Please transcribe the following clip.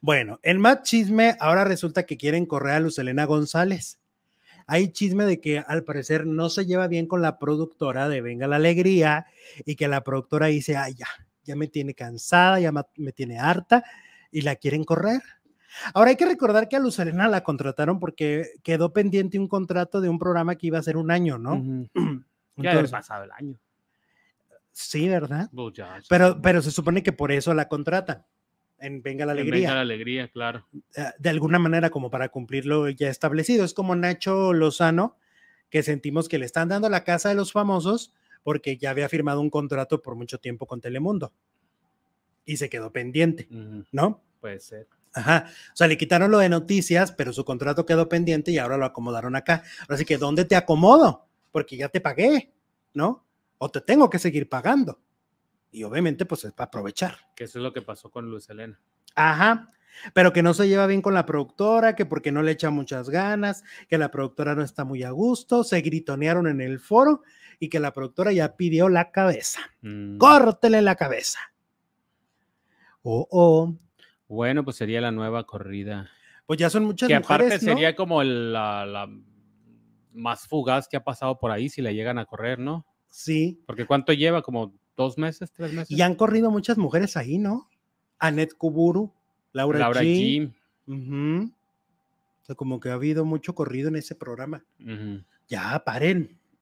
Bueno, en más chisme, ahora resulta que quieren correr a Luz González. Hay chisme de que al parecer no se lleva bien con la productora de Venga la Alegría y que la productora dice, ay, ya, ya me tiene cansada, ya me tiene harta y la quieren correr. Ahora hay que recordar que a Luz la contrataron porque quedó pendiente un contrato de un programa que iba a ser un año, ¿no? ya pasado el año. Sí, ¿verdad? Pues pero, pero se supone que por eso la contratan en Venga la Alegría. Venga la Alegría, claro. Eh, de alguna manera, como para cumplirlo ya establecido. Es como Nacho Lozano, que sentimos que le están dando la casa de los famosos porque ya había firmado un contrato por mucho tiempo con Telemundo y se quedó pendiente, ¿no? Puede ser. Ajá. O sea, le quitaron lo de noticias, pero su contrato quedó pendiente y ahora lo acomodaron acá. Así que, ¿dónde te acomodo? Porque ya te pagué, ¿no? O te tengo que seguir pagando. Y obviamente, pues es para aprovechar. Que eso es lo que pasó con Luz Elena. Ajá, pero que no se lleva bien con la productora, que porque no le echa muchas ganas, que la productora no está muy a gusto, se gritonearon en el foro y que la productora ya pidió la cabeza. Mm. Córtele la cabeza. Oh, oh. Bueno, pues sería la nueva corrida. Pues ya son muchas que aparte sería como la, la más fugaz que ha pasado por ahí si la llegan a correr, ¿no? Sí. Porque ¿cuánto lleva? Como dos meses, tres meses. Y han corrido muchas mujeres ahí, ¿no? Anet Kuburu, Laura, Laura G. o sea, como que ha habido mucho corrido en ese programa. Ya, paren.